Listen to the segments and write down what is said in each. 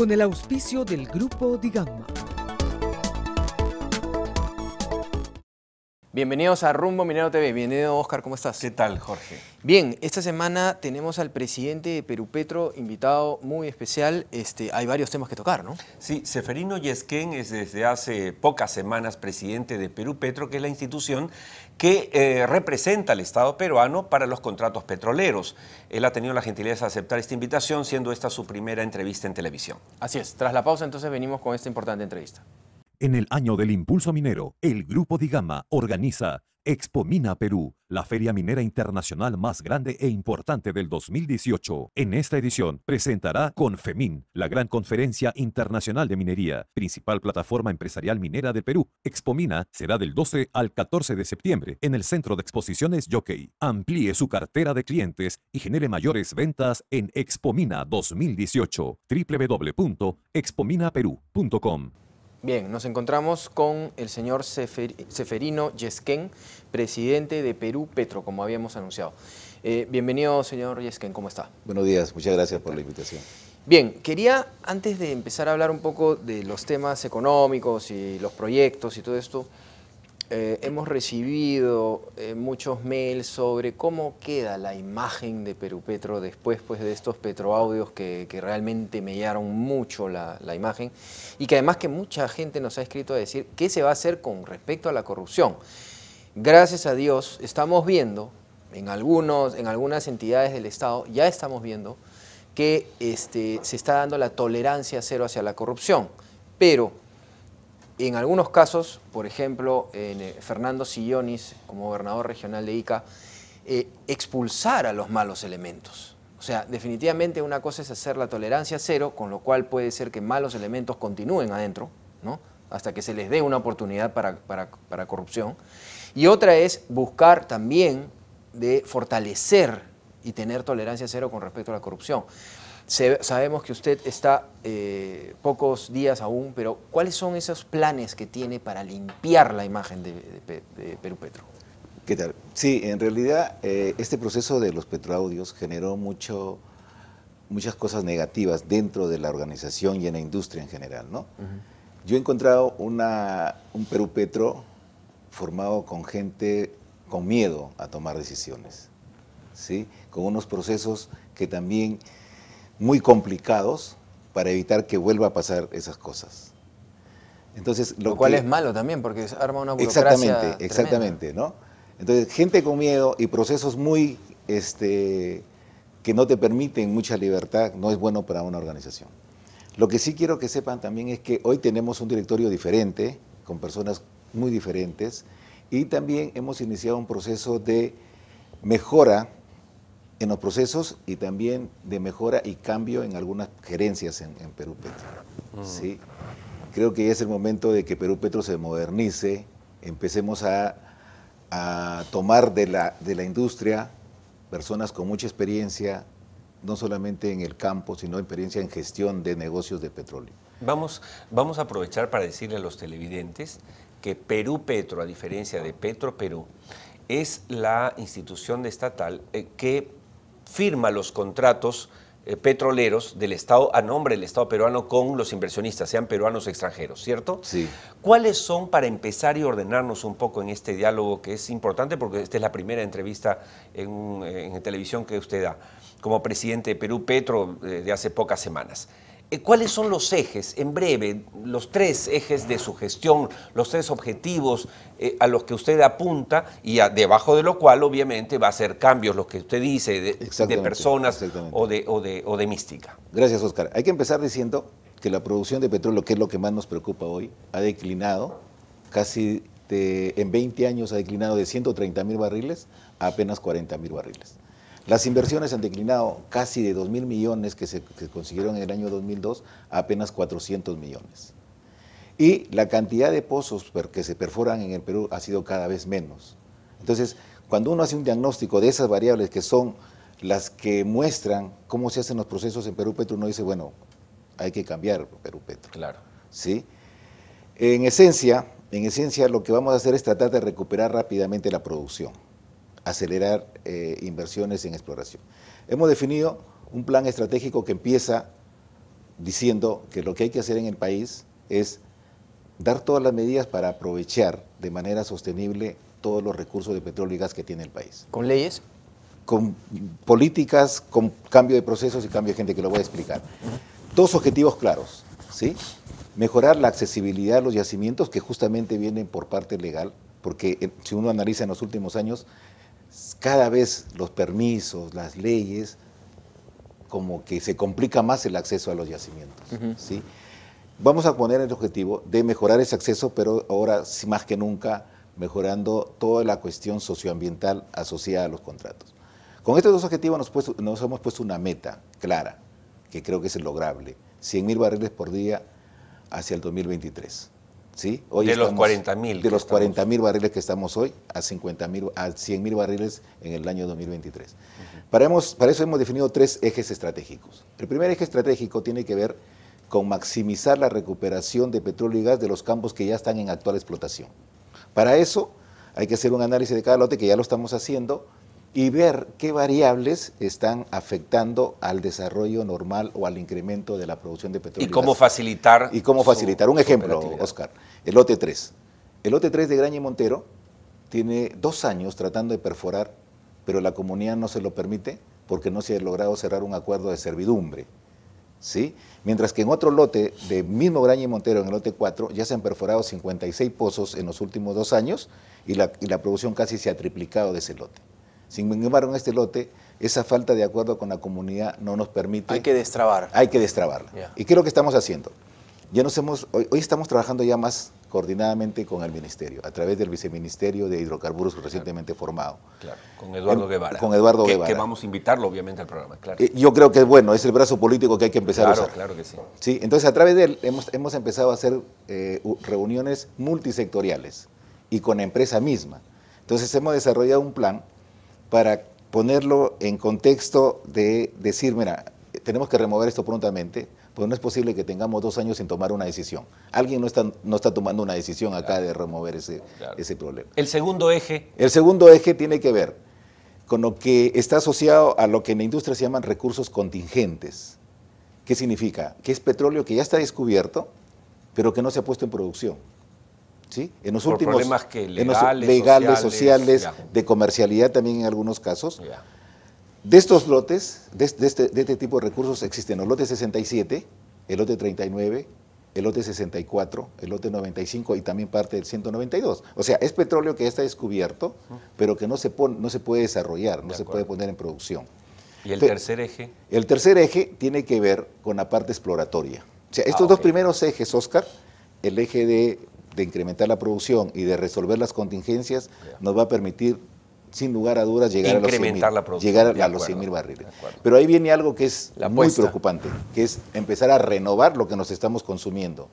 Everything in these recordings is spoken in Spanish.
con el auspicio del Grupo Digamma. Bienvenidos a Rumbo Minero TV. Bienvenido, Oscar, ¿cómo estás? ¿Qué tal, Jorge? Bien, esta semana tenemos al presidente de Perú Petro, invitado muy especial. Este, hay varios temas que tocar, ¿no? Sí, Seferino Yesquén es desde hace pocas semanas presidente de Perú Petro, que es la institución que eh, representa al Estado peruano para los contratos petroleros. Él ha tenido la gentileza de aceptar esta invitación, siendo esta su primera entrevista en televisión. Así es, tras la pausa entonces venimos con esta importante entrevista. En el año del impulso minero, el Grupo Digama organiza Expomina Perú, la feria minera internacional más grande e importante del 2018. En esta edición presentará Confemin, la gran conferencia internacional de minería, principal plataforma empresarial minera de Perú. Expomina será del 12 al 14 de septiembre en el Centro de Exposiciones Jockey. Amplíe su cartera de clientes y genere mayores ventas en Expomina 2018, www.expominaperú.com. Bien, nos encontramos con el señor Seferino Yesquén, presidente de Perú Petro, como habíamos anunciado. Eh, bienvenido, señor Yesquén, ¿cómo está? Buenos días, muchas gracias por la invitación. Bien, quería antes de empezar a hablar un poco de los temas económicos y los proyectos y todo esto, eh, hemos recibido eh, muchos mails sobre cómo queda la imagen de Perú Petro después pues, de estos petroaudios que, que realmente mellaron mucho la, imagen y que además que mucha gente nos ha escrito a decir qué se va a hacer con respecto a la corrupción. Gracias a Dios estamos viendo en, algunos, en algunas entidades del Estado, ya estamos viendo que este, se está dando la tolerancia cero hacia la corrupción, pero en algunos casos, por ejemplo, eh, Fernando Sillonis, como gobernador regional de Ica, eh, expulsar a los malos elementos. O sea, definitivamente una cosa es hacer la tolerancia cero, con lo cual puede ser que malos elementos continúen adentro, ¿no? hasta que se les dé una oportunidad para, para corrupción. Y otra es buscar también de fortalecer y tener tolerancia cero con respecto a la corrupción sabemos que usted está eh, pocos días aún, pero ¿cuáles son esos planes que tiene para limpiar la imagen de, Perú Petro? ¿Qué tal? Sí, en realidad eh, este proceso de los petroaudios generó mucho, muchas cosas negativas dentro de la organización y en la industria en general. ¿no? Yo he encontrado un Perú Petro formado con gente con miedo a tomar decisiones, ¿sí? con unos procesos que también muy complicados para evitar que vuelva a pasar esas cosas. Entonces, lo, cual es malo también porque arma una burocracia Exactamente, exactamente, ¿no? Entonces, gente con miedo y procesos muy este que no te permiten mucha libertad no es bueno para una organización. Lo que sí quiero que sepan también es que hoy tenemos un directorio diferente con personas muy diferentes y también hemos iniciado un proceso de mejora en los procesos y también de mejora y cambio en algunas gerencias en, Perú Petro. Mm. ¿sí? Creo que ya es el momento de que Perú Petro se modernice, empecemos a, a tomar de la, de la industria personas con mucha experiencia, no solamente en el campo, sino experiencia en gestión de negocios de petróleo. Vamos, vamos a aprovechar para decirle a los televidentes que Perú Petro, a diferencia de Petro Perú, es la institución estatal eh, que firma los contratos eh, petroleros del Estado a nombre del Estado peruano con los inversionistas, sean peruanos o extranjeros, ¿cierto? Sí. ¿Cuáles son, para empezar y ordenarnos un poco en este diálogo que es importante, porque esta es la primera entrevista en, eh, televisión que usted da como presidente de Perú Petro eh, de hace pocas semanas? Eh, ¿Cuáles son los ejes, en breve, los tres ejes de su gestión, los tres objetivos eh, a los que usted apunta y debajo de lo cual obviamente va a hacer cambios, lo que usted dice, de, personas o de, o, de, o de mística? Gracias, Oscar. Hay que empezar diciendo que la producción de petróleo, que es lo que más nos preocupa hoy, ha declinado casi en 20 años ha declinado de 130 mil barriles a apenas 40 mil barriles. Las inversiones han declinado casi de 2 mil millones que se consiguieron en el año 2002 a apenas 400 millones. Y la cantidad de pozos que se perforan en el Perú ha sido cada vez menos. Entonces, cuando uno hace un diagnóstico de esas variables que son las que muestran cómo se hacen los procesos en Perú Petro, uno dice, bueno, hay que cambiar Perú Petro. Claro. ¿Sí? En esencia, en esencia, lo que vamos a hacer es tratar de recuperar rápidamente la producción acelerar eh, inversiones en exploración. Hemos definido un plan estratégico que empieza diciendo que lo que hay que hacer en el país es dar todas las medidas para aprovechar de manera sostenible todos los recursos de petróleo y gas que tiene el país. ¿Con leyes? Con políticas, con cambio de procesos y cambio de gente, que lo voy a explicar. Dos objetivos claros, ¿sí? Mejorar la accesibilidad a los yacimientos que justamente vienen por parte legal, porque eh, si uno analiza en los últimos años, cada vez los permisos, las leyes, como que se complica más el acceso a los yacimientos. ¿sí? Vamos a poner el objetivo de mejorar ese acceso, pero ahora más que nunca mejorando toda la cuestión socioambiental asociada a los contratos. Con estos dos objetivos nos, pues, hemos puesto una meta clara, que creo que es lograble, 100.000 barriles por día hacia el 2023 de los 40 mil. De los barriles que estamos hoy a 50 a 100 mil barriles en el año 2023. para, para eso hemos definido tres ejes estratégicos. El primer eje estratégico tiene que ver con maximizar la recuperación de petróleo y gas de los campos que ya están en actual explotación. Para eso hay que hacer un análisis de cada lote, que ya lo estamos haciendo, y ver qué variables están afectando al desarrollo normal o al incremento de la producción de petróleo. Y cómo facilitar. Y cómo facilitar. Un ejemplo, Oscar, el lote 3 El lote 3 de Graña y Montero tiene dos años tratando de perforar, pero la comunidad no se lo permite porque no se ha logrado cerrar un acuerdo de servidumbre. ¿Sí? Mientras que en otro lote de mismo Graña y Montero, en el lote 4, ya se han perforado 56 pozos en los últimos dos años y la, y la producción casi se ha triplicado de ese lote. Sin embargo, en este lote, esa falta de acuerdo con la comunidad no nos permite... Hay que destrabar. Hay que destrabarla. Y qué es lo que estamos haciendo. Ya nos hemos, hoy, estamos trabajando ya más coordinadamente con el Ministerio, a través del Viceministerio de Hidrocarburos recientemente formado. Claro, con Eduardo Guevara. Con Eduardo Guevara. Que vamos a invitarlo, obviamente, al programa, claro. Eh, yo creo que es bueno, es el brazo político que hay que empezar a usar. Claro, que sí. Sí, entonces a través de él hemos, hemos empezado a hacer eh, reuniones multisectoriales y con la empresa misma. Entonces hemos desarrollado un plan para ponerlo en contexto de decir, mira, tenemos que remover esto prontamente, porque no es posible que tengamos dos años sin tomar una decisión. Alguien no está, no está tomando una decisión acá de remover ese, ese problema. El segundo eje. El segundo eje tiene que ver con lo que está asociado a lo que en la industria se llaman recursos contingentes. ¿Qué significa? Que es petróleo que ya está descubierto, pero que no se ha puesto en producción. En los últimos problemas legales, sociales, de comercialidad también en algunos casos. De estos lotes, este, este, de, este, tipo de recursos existen los lotes 67, el lote 39, el lote 64, el lote 95 y también parte del 192. O sea, es petróleo que ya está descubierto, pero que no se, no se puede desarrollar, no se puede poner en producción. ¿Y el tercer eje? El tercer eje tiene que ver con la parte exploratoria. O sea, estos ah, dos primeros ejes, Oscar, el eje de de incrementar la producción y de resolver las contingencias nos va a permitir sin lugar a dudas llegar a los 100 mil, llegar a, los barriles. Pero ahí viene algo que es muy preocupante, que es empezar a renovar lo que nos estamos consumiendo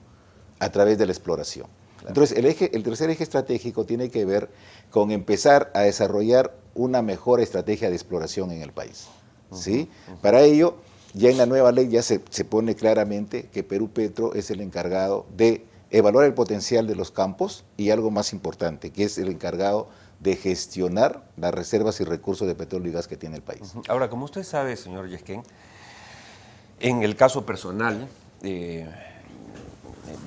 a través de la exploración. Entonces, el, eje, el tercer eje estratégico tiene que ver con empezar a desarrollar una mejor estrategia de exploración en el país. ¿sí? Para ello, ya en la nueva ley ya se, se pone claramente que Perú Petro es el encargado de evaluar el potencial de los campos y algo más importante, que es el encargado de gestionar las reservas y recursos de petróleo y gas que tiene el país. Ahora, como usted sabe, señor Yesquén, en el caso personal, eh, eh,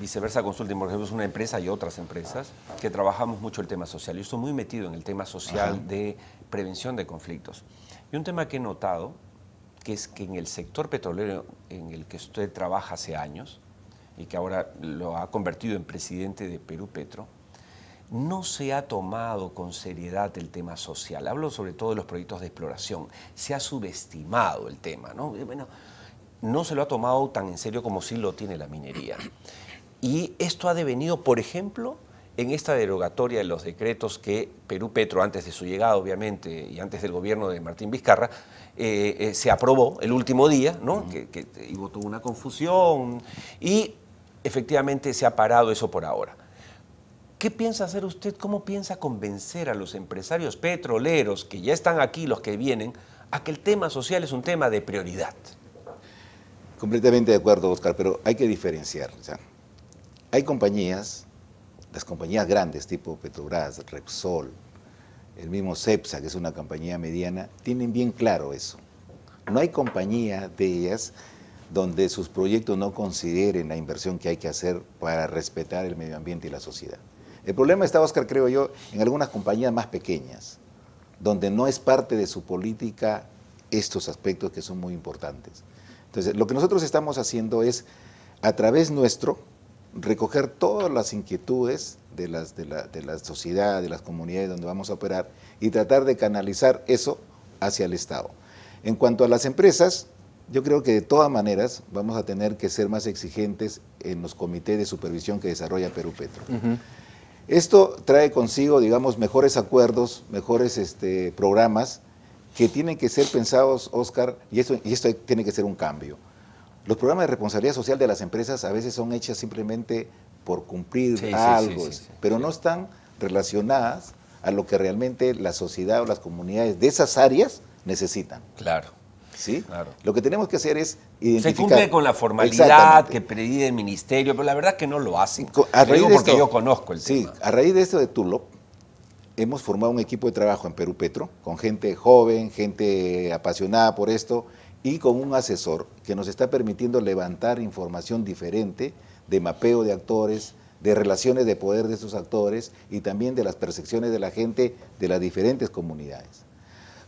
viceversa Consulting, por ejemplo, es una empresa y otras empresas que trabajamos mucho el tema social. Yo estoy muy metido en el tema social de prevención de conflictos. Y un tema que he notado, que es que en el sector petrolero en el que usted trabaja hace años, y que ahora lo ha convertido en presidente de Perú Petro, no se ha tomado con seriedad el tema social. Hablo sobre todo de los proyectos de exploración. Se ha subestimado el tema, ¿no? Bueno, no se lo ha tomado tan en serio como sí lo tiene la minería. Y esto ha devenido, por ejemplo, en esta derogatoria de los decretos que Perú Petro, antes de su llegada obviamente y antes del gobierno de Martín Vizcarra, eh, eh, se aprobó el último día, ¿no? que, y votó una confusión y efectivamente se ha parado eso por ahora. ¿Qué piensa hacer usted? ¿Cómo piensa convencer a los empresarios petroleros que ya están aquí, los que vienen, a que el tema social es un tema de prioridad? Completamente de acuerdo, Oscar, pero hay que diferenciar. hay compañías las compañías grandes tipo Petrobras, Repsol, el mismo CEPSA, que es una compañía mediana, tienen bien claro eso. No hay compañía de ellas donde sus proyectos no consideren la inversión que hay que hacer para respetar el medio ambiente y la sociedad. El problema está, Oscar, creo yo, en algunas compañías más pequeñas, donde no es parte de su política estos aspectos que son muy importantes. Entonces, lo que nosotros estamos haciendo es, a través nuestro, recoger todas las inquietudes de, la, sociedad, de las comunidades donde vamos a operar y tratar de canalizar eso hacia el Estado. En cuanto a las empresas, yo creo que de todas maneras vamos a tener que ser más exigentes en los comités de supervisión que desarrolla Perú Petro. Esto trae consigo, digamos, mejores acuerdos, mejores este, programas que tienen que ser pensados, Oscar, y y esto tiene que ser un cambio. Los programas de responsabilidad social de las empresas a veces son hechas simplemente por cumplir algo, pero no están relacionadas a lo que realmente la sociedad o las comunidades de esas áreas necesitan. Claro. ¿Sí? Claro. Lo que tenemos que hacer es identificar. Se cumple con la formalidad que predide el ministerio, pero la verdad es que no lo hacen. A raíz de porque yo conozco el tema. Sí, a raíz de esto de Tulop, hemos formado un equipo de trabajo en Perú Petro, con gente joven, gente apasionada por esto, y con un asesor que nos está permitiendo levantar información diferente de mapeo de actores, de relaciones de poder de esos actores y también de las percepciones de la gente de las diferentes comunidades.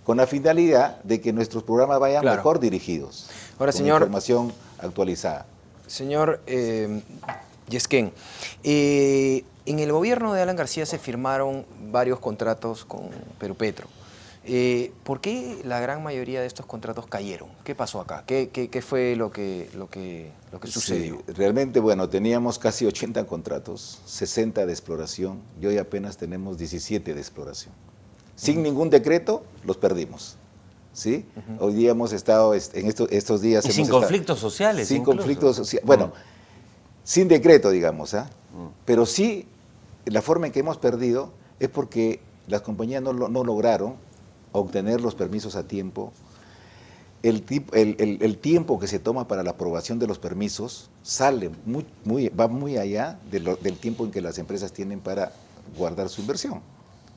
Con la finalidad de que nuestros programas vayan mejor dirigidos. Ahora, con Información actualizada. Señor eh, Yesquén, eh, en el gobierno de Alan García se firmaron varios contratos con Perú Petro. Eh, ¿Por qué la gran mayoría de estos contratos cayeron? ¿Qué pasó acá? ¿Qué, fue lo que, lo que, sucedió? Sí, realmente, bueno, teníamos casi 80 contratos, 60 de exploración y hoy apenas tenemos 17 de exploración. Sin ningún decreto, los perdimos. ¿sí? Hoy día hemos estado, este, en estos, días... Y sin conflictos sociales. Sin conflictos sociales. Bueno, sin decreto, digamos, ¿ah? Pero sí, la forma en que hemos perdido es porque las compañías no, no lograron obtener los permisos a tiempo, el, tiempo que se toma para la aprobación de los permisos sale muy, muy, va muy allá del tiempo en que las empresas tienen para guardar su inversión.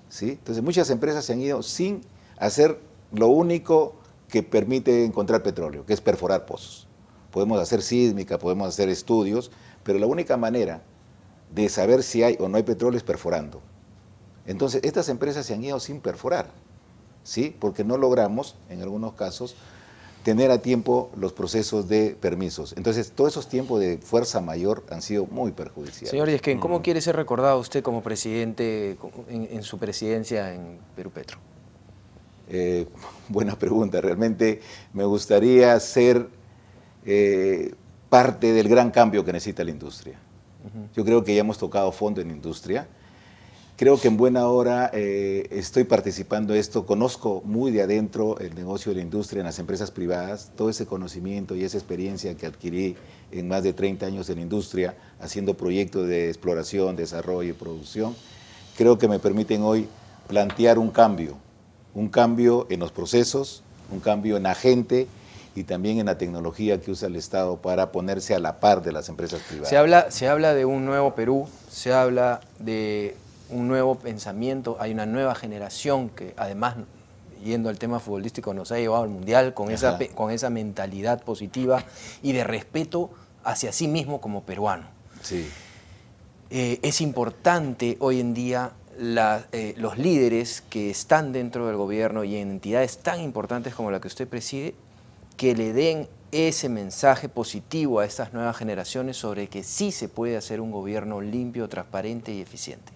¿sí? Entonces muchas empresas se han ido sin hacer lo único que permite encontrar petróleo, que es perforar pozos. Podemos hacer sísmica, podemos hacer estudios, pero la única manera de saber si hay o no hay petróleo es perforando. Entonces, estas empresas se han ido sin perforar porque no logramos, en algunos casos, tener a tiempo los procesos de permisos. Entonces, todos esos tiempos de fuerza mayor han sido muy perjudiciales. Señor Yesquén, ¿cómo quiere ser recordado usted como presidente en, su presidencia en Perú Petro? Eh, buena pregunta. Realmente me gustaría ser eh, parte del gran cambio que necesita la industria. Yo creo que ya hemos tocado fondo en industria. Creo que en buena hora eh, estoy participando de esto, conozco muy de adentro el negocio de la industria en las empresas privadas, todo ese conocimiento y esa experiencia que adquirí en más de 30 años en la industria, haciendo proyectos de exploración, desarrollo y producción, creo que me permiten hoy plantear un cambio, un cambio en los procesos, un cambio en la gente y también en la tecnología que usa el Estado para ponerse a la par de las empresas privadas. Se habla, se habla de un nuevo Perú, se habla de un nuevo pensamiento, hay una nueva generación que además, yendo al tema futbolístico, nos ha llevado al Mundial con, esa, con esa mentalidad positiva y de respeto hacia sí mismo como peruano. Eh, es importante hoy en día eh, los líderes que están dentro del gobierno y en entidades tan importantes como la que usted preside, que le den ese mensaje positivo a estas nuevas generaciones sobre que sí se puede hacer un gobierno limpio, transparente y eficiente.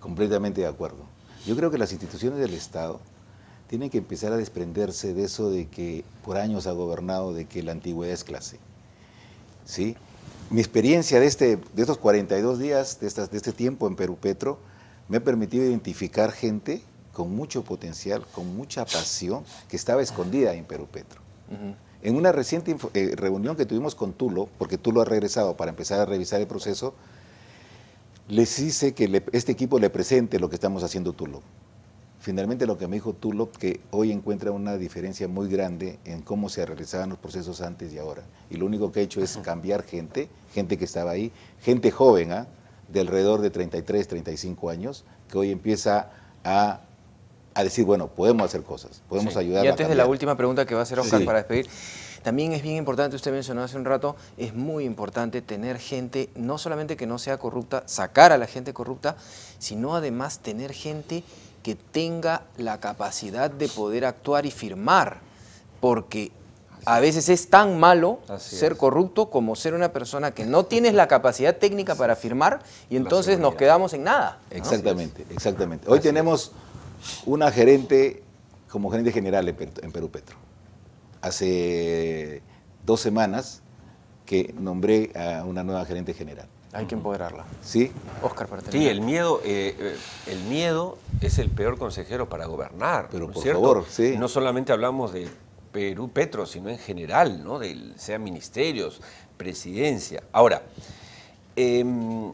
Completamente de acuerdo. Yo creo que las instituciones del Estado tienen que empezar a desprenderse de eso de que por años ha gobernado, de que la antigüedad es clase. ¿Sí? Mi experiencia de, este, de estos 42 días, de, estas, de este tiempo en Perú Petro, me ha permitido identificar gente con mucho potencial, con mucha pasión, que estaba escondida en Perú Petro. En una reciente eh, reunión que tuvimos con Tulo, porque Tulo ha regresado para empezar a revisar el proceso, les hice que este equipo le presente lo que estamos haciendo Tulop. Finalmente lo que me dijo TULO, que hoy encuentra una diferencia muy grande en cómo se realizaban los procesos antes y ahora. Y lo único que ha he hecho es cambiar gente, gente que estaba ahí, gente joven, ¿ah? de alrededor de 33, 35 años, que hoy empieza a decir, bueno, podemos hacer cosas, podemos ayudar. Y antes de la última pregunta que va a hacer Oscar para despedir, también es bien importante, usted mencionó hace un rato, es muy importante tener gente, no solamente que no sea corrupta, sacar a la gente corrupta, sino además tener gente que tenga la capacidad de poder actuar y firmar, porque a veces es tan malo ser corrupto como ser una persona que no tienes la capacidad técnica para firmar y entonces nos quedamos en nada. Exactamente, exactamente. Hoy tenemos una gerente como gerente general en Perú Petro hace dos semanas que nombré a una nueva gerente general. Hay que empoderarla. ¿Sí? Oscar terminar. Sí, el miedo, eh, el miedo es el peor consejero para gobernar. Pero por favor, sí. No solamente hablamos de Perú Petro, sino en general, ¿no? sea ministerios, presidencia. Ahora, he em,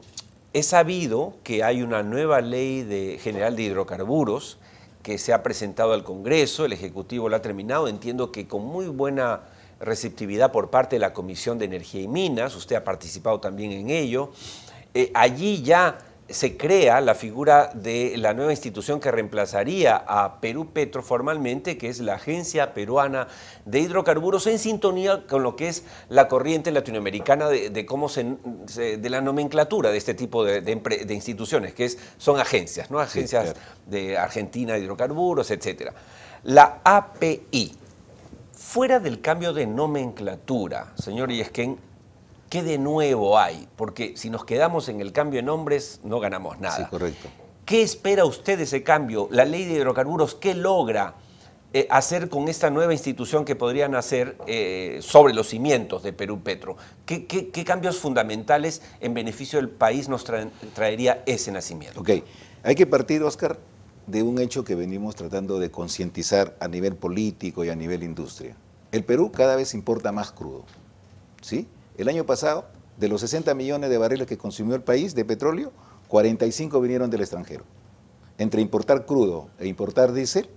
sabido que hay una nueva ley de, general de hidrocarburos que se ha presentado al Congreso, el Ejecutivo lo ha terminado, entiendo que con muy buena receptividad por parte de la Comisión de Energía y Minas, usted ha participado también en ello. Eh, allí ya se crea la figura de la nueva institución que reemplazaría a Perú Petro formalmente, que es la Agencia Peruana de Hidrocarburos, en sintonía con lo que es la corriente latinoamericana de, cómo se, de la nomenclatura de este tipo de, instituciones, que es, son agencias, ¿no? Agencias de Argentina de Hidrocarburos, etc. La API. Fuera del cambio de nomenclatura, señor Yesquén, ¿qué de nuevo hay? Porque si nos quedamos en el cambio de nombres, no ganamos nada. Sí, correcto. ¿Qué espera usted de ese cambio? ¿La ley de hidrocarburos qué logra eh, hacer con esta nueva institución que podrían hacer eh, sobre los cimientos de Perú Petro? ¿Qué, cambios fundamentales en beneficio del país nos traería ese nacimiento? Ok, hay que partir, Oscar, de un hecho que venimos tratando de concientizar a nivel político y a nivel industria. El Perú cada vez importa más crudo, ¿sí? El año pasado, de los 60 millones de barriles que consumió el país de petróleo, 45 vinieron del extranjero. Entre importar crudo e importar diésel,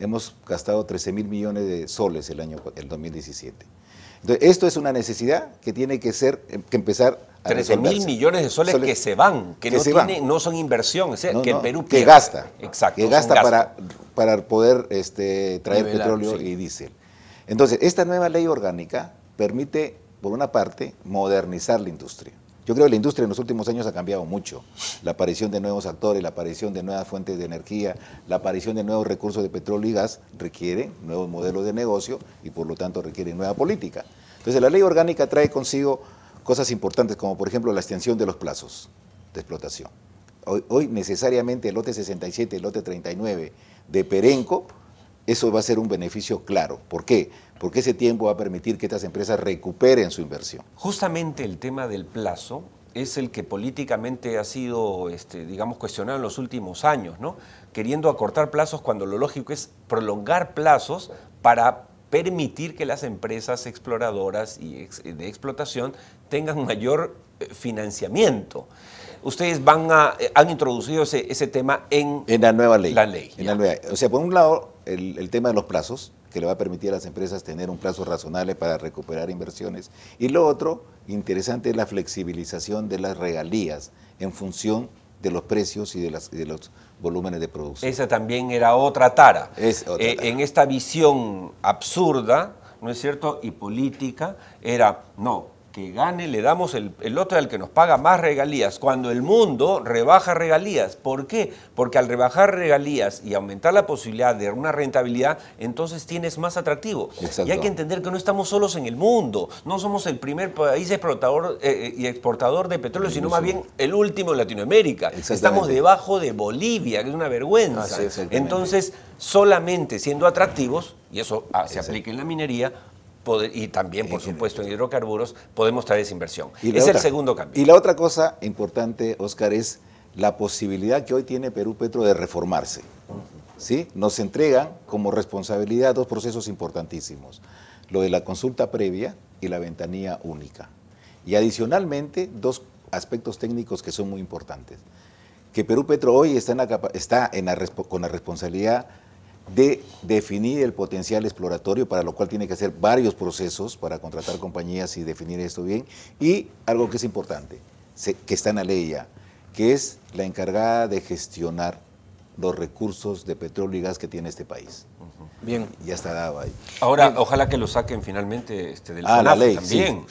hemos gastado 13 mil millones de soles el año el 2017. Entonces, esto es una necesidad que tiene que ser em, que empezar a 13 mil millones de soles, que se van, que, no, no, son inversión, que el Perú que gasta, que gasta para, para poder este, traer petróleo y diésel. Entonces, esta nueva ley orgánica permite por una parte, modernizar la industria. Yo creo que la industria en los últimos años ha cambiado mucho. La aparición de nuevos actores, la aparición de nuevas fuentes de energía, la aparición de nuevos recursos de petróleo y gas requiere nuevos modelos de negocio y por lo tanto requiere nueva política. Entonces la ley orgánica trae consigo cosas importantes como por ejemplo la extensión de los plazos de explotación. Hoy, hoy necesariamente el lote 67, el lote 39 de Perenco eso va a ser un beneficio claro. ¿Por qué? Porque ese tiempo va a permitir que estas empresas recuperen su inversión. Justamente el tema del plazo es el que políticamente ha sido, este, digamos, cuestionado en los últimos años, ¿no? Queriendo acortar plazos cuando lo lógico es prolongar plazos para permitir que las empresas exploradoras y de explotación tengan mayor eh, financiamiento. Ustedes van a, eh, han introducido ese, tema en, la nueva ley. La ley o sea, por un lado, el, tema de los plazos, que le va a permitir a las empresas tener un plazo razonable para recuperar inversiones. Y lo otro, interesante, es la flexibilización de las regalías en función de los precios y de, las, de los volúmenes de producción. Esa también era otra eh, tara. en esta visión absurda, ¿no es cierto?, y política, era, no, que gane le damos el, el al que nos paga más regalías, cuando el mundo rebaja regalías. ¿Por qué? Porque al rebajar regalías y aumentar la posibilidad de una rentabilidad, entonces tienes más atractivo. Y hay que entender que no estamos solos en el mundo, no somos el primer país exportador eh, eh, y exportador de petróleo, sino más bien el último en Latinoamérica. Estamos debajo de Bolivia, que es una vergüenza. entonces, solamente siendo atractivos, y eso ah, se aplica en la minería, y también, por supuesto, en hidrocarburos, podemos traer esa inversión. es el segundo cambio. Y la otra cosa importante, Oscar, es la posibilidad que hoy tiene Perú Petro de reformarse. ¿sí? Nos entregan como responsabilidad dos procesos importantísimos, lo de la consulta previa y la ventanilla única. Y adicionalmente, dos aspectos técnicos que son muy importantes. Que Perú Petro hoy está, en está en con la responsabilidad de definir el potencial exploratorio, para lo cual tiene que hacer varios procesos para contratar compañías y definir esto bien, y algo que es importante, que está en la ley ya, que es la encargada de gestionar los recursos de petróleo y gas que tiene este país. Bien. Ya está dado ahí. Ahora, ojalá que lo saquen finalmente este, del ah, la ley, también.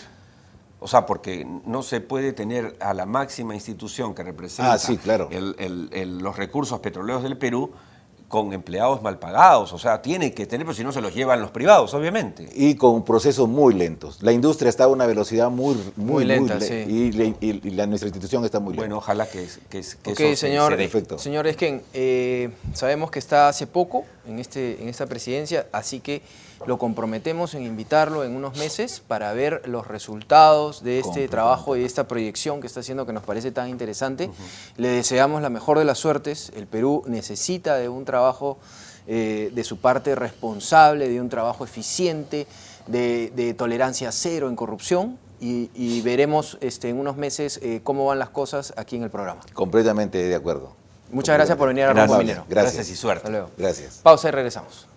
O sea, porque no se puede tener a la máxima institución que ah, representa los recursos petroleros del Perú con empleados mal pagados, o sea, tiene que tener, pero si no se los llevan los privados, obviamente. Y con procesos muy lentos. La industria está a una velocidad muy, muy, lenta, y, nuestra institución está muy lenta. Bueno, ojalá que, que, que eso señor, Perfecto. Señor Esquen, eh, sabemos que está hace poco en, este, en esta presidencia, así que lo comprometemos en invitarlo en unos meses para ver los resultados de este trabajo y de esta proyección que está haciendo que nos parece tan interesante. Le deseamos la mejor de las suertes. El Perú necesita de un trabajo eh, de su parte responsable, de un trabajo eficiente, de, tolerancia cero en corrupción. Y, veremos este, en unos meses eh, cómo van las cosas aquí en el programa. Completamente de acuerdo. Muchas gracias por venir a Rumbo Gracias. y suerte. Gracias. Pausa y regresamos.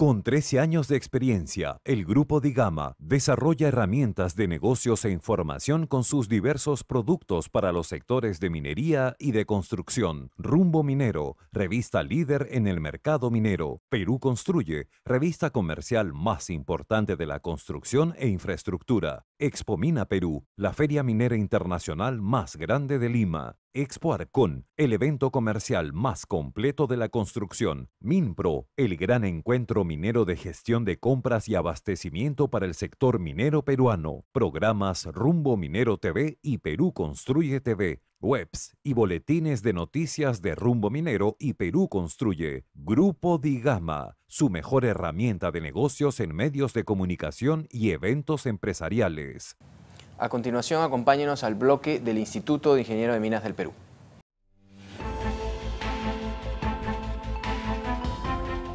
Con 13 años de experiencia, el Grupo Digama desarrolla herramientas de negocios e información con sus diversos productos para los sectores de minería y de construcción. Rumbo Minero, revista líder en el mercado minero. Perú Construye, revista comercial más importante de la construcción e infraestructura. Mina Perú, la feria minera internacional más grande de Lima. Expo Arcón, el evento comercial más completo de la construcción. MinPro, el gran encuentro minero de gestión de compras y abastecimiento para el sector minero peruano. Programas Rumbo Minero TV y Perú Construye TV webs y boletines de noticias de Rumbo Minero y Perú Construye. Grupo Digama, su mejor herramienta de negocios en medios de comunicación y eventos empresariales. A continuación, acompáñenos al bloque del Instituto de Ingenieros de Minas del Perú.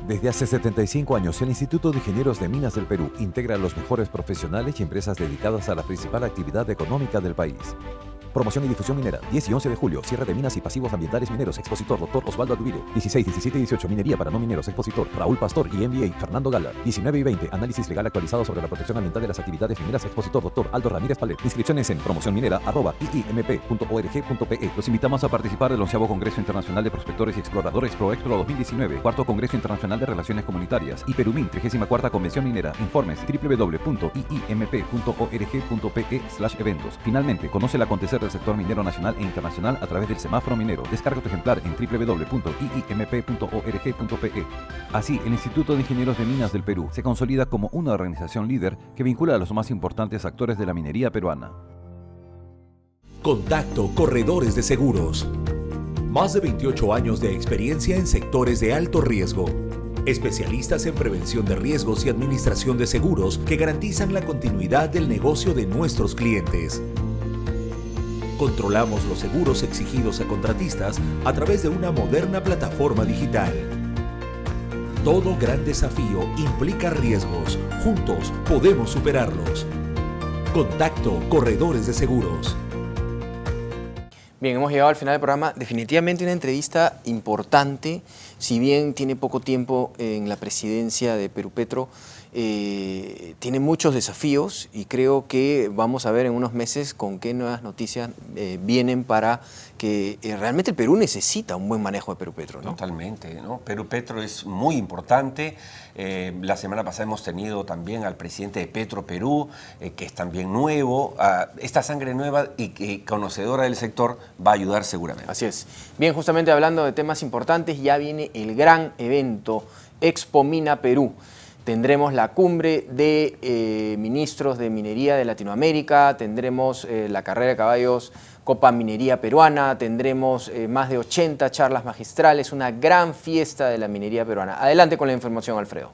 Desde hace 75 años, el Instituto de Ingenieros de Minas del Perú integra a los mejores profesionales y empresas dedicadas a la principal actividad económica del país. Promoción y difusión minera. 10 y 11 de julio. Cierre de minas y pasivos ambientales mineros. Expositor doctor Osvaldo Adubide. 16, 17 y 18. Minería para no mineros. Expositor Raúl Pastor y MBA Fernando Gala. 19 y 20. Análisis legal actualizado sobre la protección ambiental de las actividades mineras. Expositor doctor Aldo Ramírez Palet. Inscripciones en promocionminera.itmp.org.pe. Los invitamos a participar del onceavo Congreso Internacional de Prospectores y Exploradores ProExplo 2019. Cuarto Congreso Internacional de Relaciones Comunitarias. Y Perumín, 34 Convención Minera. Informes www.iimp.org.pe/eventos. Finalmente, conoce el acontecer del sector minero nacional e internacional a través del semáforo minero. Descarga tu ejemplar en www.iimp.org.pe. Así, el Instituto de Ingenieros de Minas del Perú se consolida como una organización líder que vincula a los más importantes actores de la minería peruana. Contacto Corredores de Seguros. Más de 28 años de experiencia en sectores de alto riesgo especialistas en prevención de riesgos y administración de seguros que garantizan la continuidad del negocio de nuestros clientes. Controlamos los seguros exigidos a contratistas a través de una moderna plataforma digital. Todo gran desafío implica riesgos. Juntos podemos superarlos. Contacto Corredores de Seguros. Bien, hemos llegado al final del programa. Definitivamente una entrevista importante, si bien tiene poco tiempo en la presidencia de Perú Petro, eh, tiene muchos desafíos y creo que vamos a ver en unos meses con qué nuevas noticias eh, vienen para que eh, realmente el Perú necesita un buen manejo de Perú Petro. Totalmente, ¿no? Perú Petro es muy importante. la semana pasada hemos tenido también al presidente de Petro Perú, que es también nuevo. Ah, esta sangre nueva y, y conocedora del sector va a ayudar seguramente. Así es. Bien, justamente hablando de temas importantes, ya viene el gran evento Expo Mina Perú tendremos la cumbre de eh, ministros de minería de Latinoamérica, tendremos eh, la carrera de caballos Copa Minería Peruana, tendremos eh, más de 80 charlas magistrales, una gran fiesta de la minería peruana. Adelante con la información, Alfredo.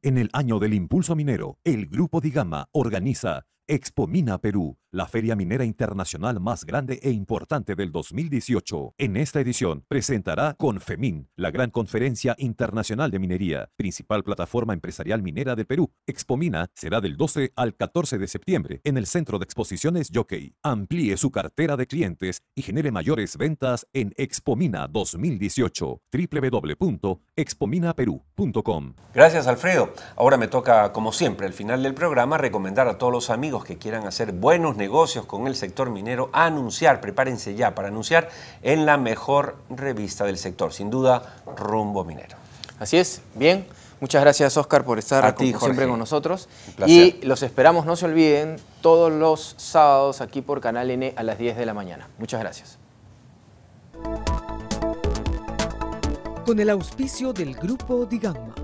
En el año del impulso minero, el Grupo Digama organiza Expo Mina Perú la feria minera internacional más grande e importante del 2018. En esta edición presentará Confemin, la gran conferencia internacional de minería, principal plataforma empresarial minera de Perú. Expomina será del 12 al 14 de septiembre en el Centro de Exposiciones Jockey. Amplíe su cartera de clientes y genere mayores ventas en Expomina 2018 www.expominaperu.com Gracias Alfredo. Ahora me toca, como siempre, al final del programa recomendar a todos los amigos que quieran hacer buenos negocios con el sector minero a anunciar, prepárense ya para anunciar en la mejor revista del sector, sin duda Rumbo Minero. Así es, bien. Muchas gracias, Oscar, por estar aquí siempre con nosotros. Y los esperamos, no se olviden, todos los sábados aquí por Canal N a las 10 de la mañana. Muchas gracias. Con el auspicio del Grupo Digamma.